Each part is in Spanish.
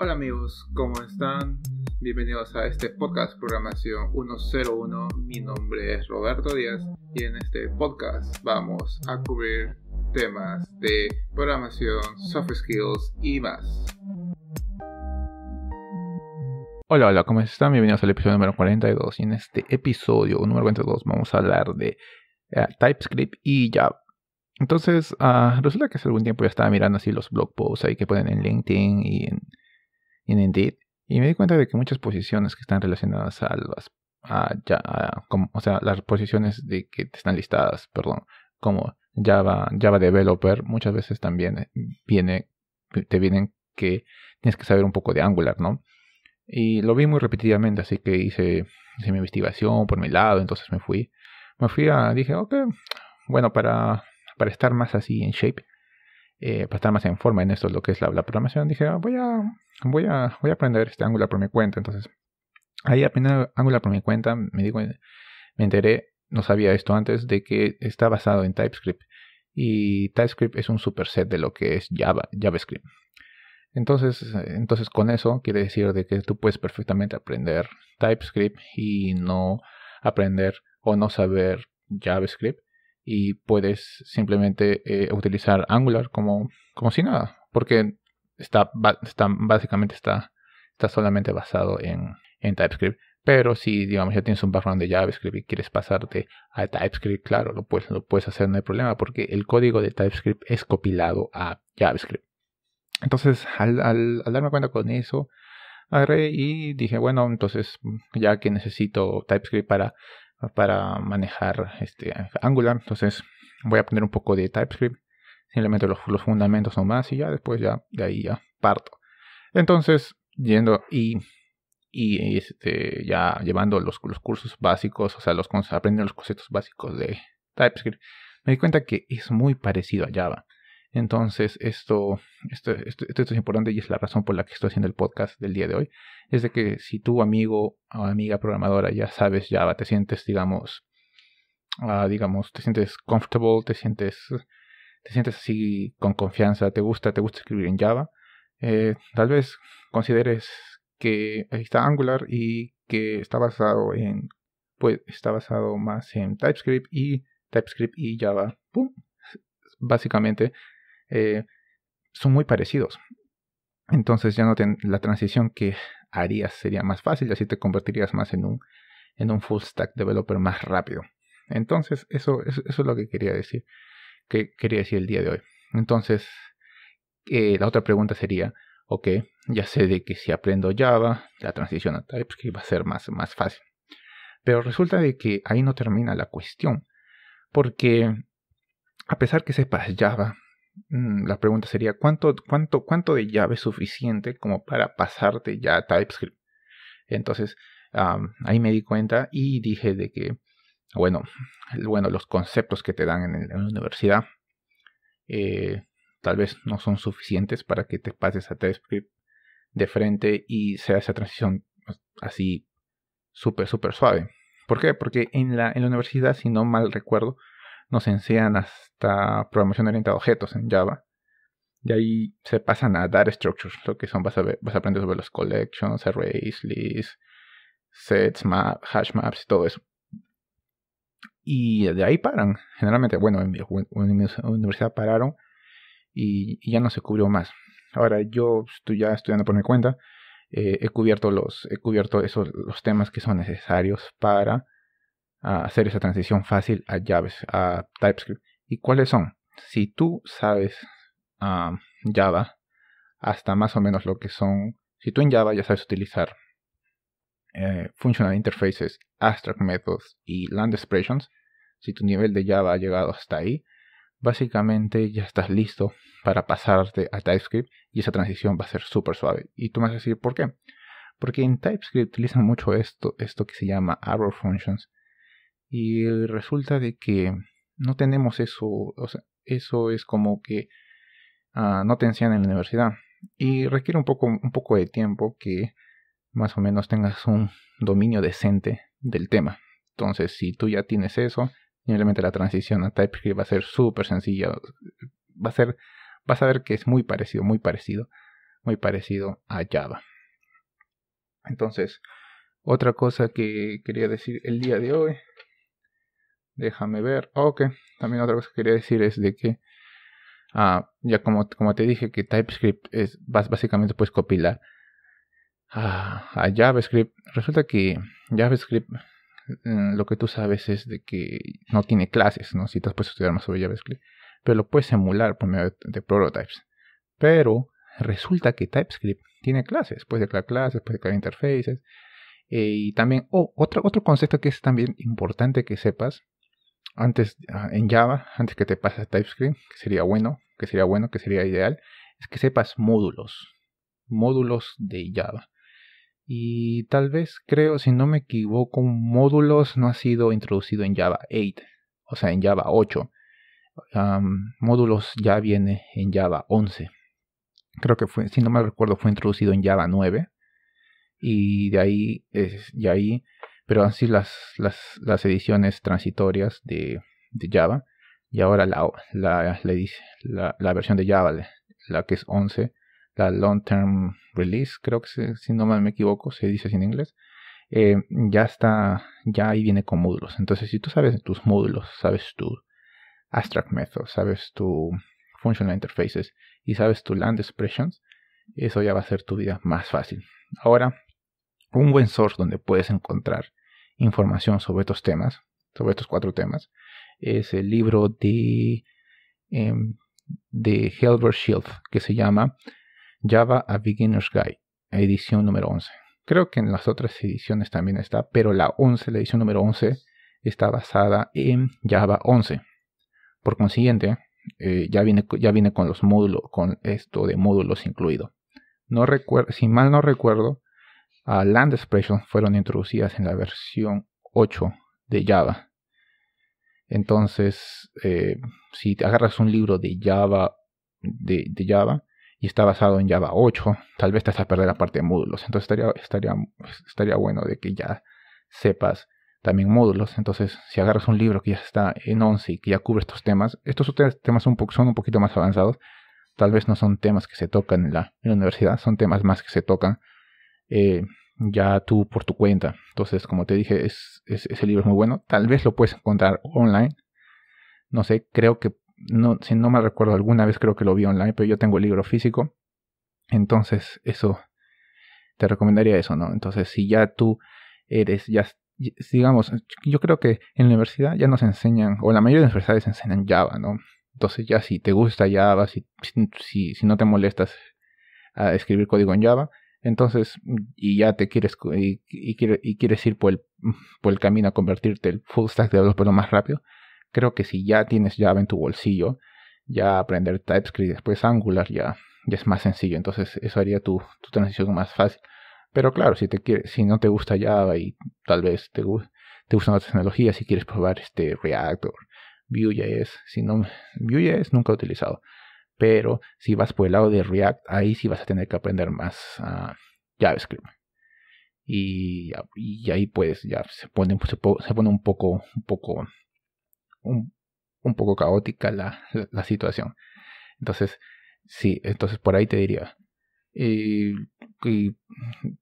Hola amigos, ¿cómo están? Bienvenidos a este podcast Programación 101. Mi nombre es Roberto Díaz y en este podcast vamos a cubrir temas de programación, soft skills y más. Hola, hola, ¿cómo están? Bienvenidos al episodio número 42 y en este episodio número 42 vamos a hablar de eh, TypeScript y Java. Entonces, uh, resulta que hace algún tiempo ya estaba mirando así los blog posts ahí que ponen en LinkedIn y en Indeed y me di cuenta de que muchas posiciones que están relacionadas a las a, ya, o sea, las posiciones de que están listadas, perdón, como Java, Java Developer, muchas veces también eh, viene, eh, te vienen que tienes que saber un poco de Angular, ¿no? Y lo vi muy repetidamente, así que hice, hice mi investigación por mi lado, entonces me fui. Me fui a, dije, ok, bueno, para, para estar más así en shape, eh, para estar más en forma en esto, lo que es la, programación, dije, ah, voy, a, voy, a, voy a aprender este Angular por mi cuenta. Entonces, ahí aprendí Angular por mi cuenta, me, digo, me enteré, no sabía esto antes, de que está basado en TypeScript. Y TypeScript es un superset de lo que es Java, JavaScript. Entonces, entonces con eso quiere decir de que tú puedes perfectamente aprender TypeScript y no aprender o no saber JavaScript y puedes simplemente eh, utilizar Angular como, como si nada, porque está, está básicamente está, está solamente basado en, en TypeScript. Pero si, digamos, ya tienes un background de JavaScript y quieres pasarte a TypeScript, claro, lo puedes, puedes hacer, no hay problema, porque el código de TypeScript es compilado a JavaScript. Entonces, al, al darme cuenta con eso, agarré y dije, bueno, entonces, ya que necesito TypeScript para para manejar este Angular. Entonces voy a aprender un poco de TypeScript. Simplemente los, los fundamentos nomás y ya después ya de ahí ya parto. Entonces, yendo y, y este, ya llevando los, cursos básicos, o sea, los aprendiendo los conceptos básicos de TypeScript, me di cuenta que es muy parecido a Java. Entonces, esto esto, esto, es importante y es la razón por la que estoy haciendo el podcast del día de hoy. Es de que si tu amigo o amiga programadora ya sabes Java, te sientes, digamos, ah, digamos, te sientes comfortable, te sientes, te sientes así con confianza, te gusta, te gusta escribir en Java, eh, tal vez consideres que ahí está Angular y que está basado en, pues, está basado más en TypeScript y TypeScript y Java, ¡pum! básicamente eh, son muy parecidos. Entonces ya no la transición que harías sería más fácil y así te convertirías más en un, en un full stack developer más rápido. Entonces eso, eso, es lo que quería decir, que quería decir el día de hoy. Entonces eh, la otra pregunta sería, ok, ya sé de que si aprendo Java, la transición a TypeScript va a ser más, más fácil. Pero resulta de que ahí no termina la cuestión, porque a pesar que sepas Java, Mm, la pregunta sería, ¿cuánto, cuánto, cuánto de llave es suficiente como para pasarte ya a TypeScript? Entonces, ahí me di cuenta y dije de que, bueno, bueno los conceptos que te dan en, la universidad eh, tal vez no son suficientes para que te pases a TypeScript de frente y sea esa transición así súper, súper suave. ¿Por qué? Porque en la, en la universidad, si no mal recuerdo, nos enseñan hasta programación orientada a objetos en Java. Y ahí se pasan a Data structures, lo que son, vas a, aprender sobre los collections, arrays, lists, sets, map, hash maps y todo eso. Y de ahí paran. Generalmente, bueno, en mi, universidad pararon y, ya no se cubrió más. Ahora yo estoy ya estudiando por mi cuenta. Eh, he cubierto los, he cubierto esos los temas que son necesarios para hacer esa transición fácil a a TypeScript. ¿Y cuáles son? Si tú sabes Java, hasta más o menos lo que son, si tú en Java ya sabes utilizar eh, Functional Interfaces, Abstract Methods y Land Expressions, si tu nivel de Java ha llegado hasta ahí, básicamente ya estás listo para pasarte a TypeScript y esa transición va a ser súper suave. Y tú me vas a decir, ¿por qué? Porque en TypeScript utilizan mucho esto, esto que se llama Arrow Functions, y resulta de que no tenemos eso, o sea, eso es como que ah, no te enseñan en la universidad. Y requiere un poco, un poco de tiempo que más o menos tengas un dominio decente del tema. Entonces, si tú ya tienes eso, simplemente la transición a TypeScript va a ser súper sencilla. Va a ser, vas a ver que es muy parecido, muy parecido, muy parecido a Java. Entonces, otra cosa que quería decir el día de hoy Déjame ver. Ah, ok. También otra cosa que quería decir es de que. Ah, ya como, como te dije que TypeScript es básicamente puedes copilar ah, a JavaScript. Resulta que JavaScript mm, lo que tú sabes es de que no tiene clases, ¿no? Si te puedes estudiar más sobre JavaScript. Pero lo puedes emular por medio de, prototypes. Pero resulta que TypeScript tiene clases. Puedes declarar clases, puedes crear interfaces. Eh, y también, oh, otro concepto que es también importante que sepas antes ah, en Java, antes que te pases TypeScript, que sería bueno, que sería bueno, que sería ideal, es que sepas módulos, módulos de Java. Y tal vez, creo, si no me equivoco, módulos no ha sido introducido en Java 8, o sea, en Java 8. módulos ya viene en Java 11. Creo que fue, si no me recuerdo, fue introducido en Java 9. Y de ahí, es, de ahí pero así las, las, ediciones transitorias de, Java. Y ahora la, versión de Java, la que es 11, la Long Term Release, creo que si no me equivoco, se dice así en inglés, eh, ya está, ya ahí viene con módulos. Entonces, si tú sabes tus módulos, sabes tu abstract method, sabes tu functional interfaces y sabes tu land expressions, eso ya va a ser tu vida más fácil. Ahora, un buen source donde puedes encontrar información sobre estos temas, sobre estos cuatro temas, es el libro de, em, de Helbert Schild que se llama Java a Beginner's Guide, edición número 11. Creo que en las otras ediciones también está, pero la 11, la edición número 11, está basada en Java 11. Por consiguiente, eh, ya, viene, ya viene con los módulos, con esto de módulos incluido. No recuerdo, si mal no recuerdo, Land expression fueron introducidas en la versión 8 de Java. Entonces, eh, si te agarras un libro de Java, de, Java y está basado en Java 8, tal vez te vas a perder la parte de módulos. Entonces estaría, estaría, estaría bueno de que ya sepas también módulos. Entonces, si agarras un libro que ya está en 11 y que ya cubre estos temas, estos temas son un, un poquito más avanzados. Tal vez no son temas que se tocan en la universidad, son temas más que se tocan eh, ya tú por tu cuenta. Entonces, como te dije, es, ese libro es muy bueno. Tal vez lo puedes encontrar online. No sé, creo que, no, si no me recuerdo, alguna vez creo que lo vi online, pero yo tengo el libro físico. Entonces, eso, te recomendaría eso, ¿no? Entonces, si ya tú eres, ya, digamos, yo creo que en la universidad ya nos enseñan, o la mayoría de las universidades enseñan Java, ¿no? Entonces ya si te gusta Java, si, si no te molestas a escribir código en Java, entonces, y ya te quieres, y, y quieres ir por el, por el camino a convertirte el full stack developer lo más rápido, creo que si ya tienes Java en tu bolsillo, ya aprender TypeScript, después Angular, ya, es más sencillo. Entonces, eso haría tu, tu transición más fácil. Pero claro, si, te si no te gusta Java y tal vez te, te gustan otras tecnologías, si quieres probar este React o Vue.js, si no, Vue.js nunca he utilizado. Pero si vas por el lado de React, ahí sí vas a tener que aprender más ah, JavaScript. Y, ahí pues ya se pone, un poco, un poco, un, poco caótica la, situación. Entonces, sí, entonces por ahí te diría. Y,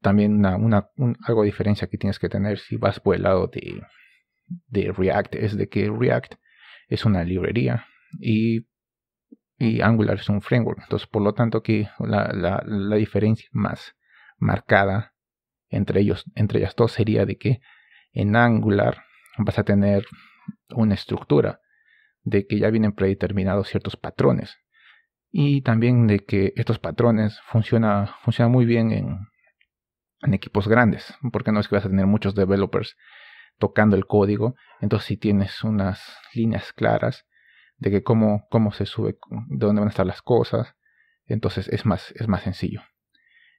también una, algo de diferencia que tienes que tener si vas por el lado de, de React es de que React es una librería y y Angular es un framework. Entonces, por lo tanto, aquí la, la, diferencia más marcada entre ellos, entre ellas dos, sería de que en Angular vas a tener una estructura de que ya vienen predeterminados ciertos patrones y también de que estos patrones funcionan funciona muy bien en, en, equipos grandes, porque no es que vas a tener muchos developers tocando el código, entonces si tienes unas líneas claras de que cómo, cómo se sube, de dónde van a estar las cosas. Entonces es más, es más sencillo.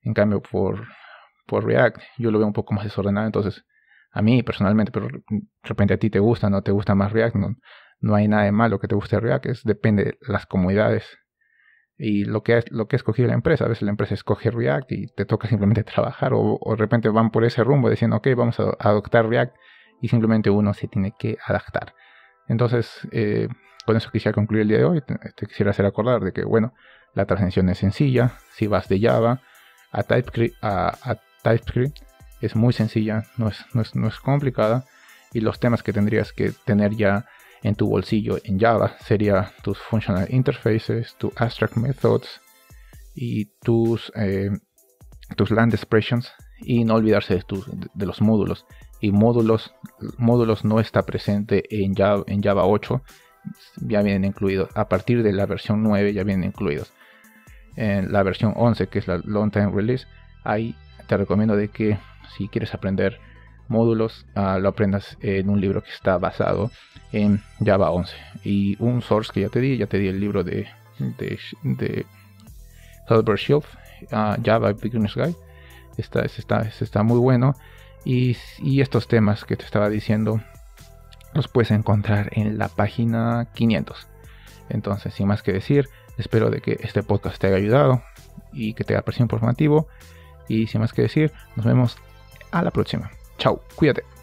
En cambio, por, por React, yo lo veo un poco más desordenado. Entonces, a mí personalmente, pero de repente a ti te gusta, no te gusta más React, no, hay nada de malo que te guste React, depende de las comunidades y lo que, lo que ha escogido la empresa. A veces la empresa escoge React y te toca simplemente trabajar o, o de repente van por ese rumbo diciendo, ok, vamos a adoptar React y simplemente uno se tiene que adaptar. Entonces, eh, con eso quisiera concluir el día de hoy. Te este, quisiera hacer acordar de que, bueno, la transición es sencilla. Si vas de Java a TypeScript, a, TypeScript es muy sencilla, no es, no, es, complicada. Y los temas que tendrías que tener ya en tu bolsillo en Java sería tus functional interfaces, tus abstract methods y tus, eh, tus land expressions y no olvidarse de, de, los módulos. Y módulos, módulos no está presente en Java, en Java 8 ya vienen incluidos. A partir de la versión 9 ya vienen incluidos. En la versión 11, que es la Long Time Release, ahí te recomiendo de que si quieres aprender módulos, ah, lo aprendas en un libro que está basado en Java 11. Y un source que ya te di, ya te di el libro de, de, de Albert ah, Java Beginner's Guide. Está, está, está muy bueno. Y, y, estos temas que te estaba diciendo los puedes encontrar en la página 500. Entonces, sin más que decir, espero de que este podcast te haya ayudado y que te haya parecido informativo. Y sin más que decir, nos vemos a la próxima. Chao, cuídate.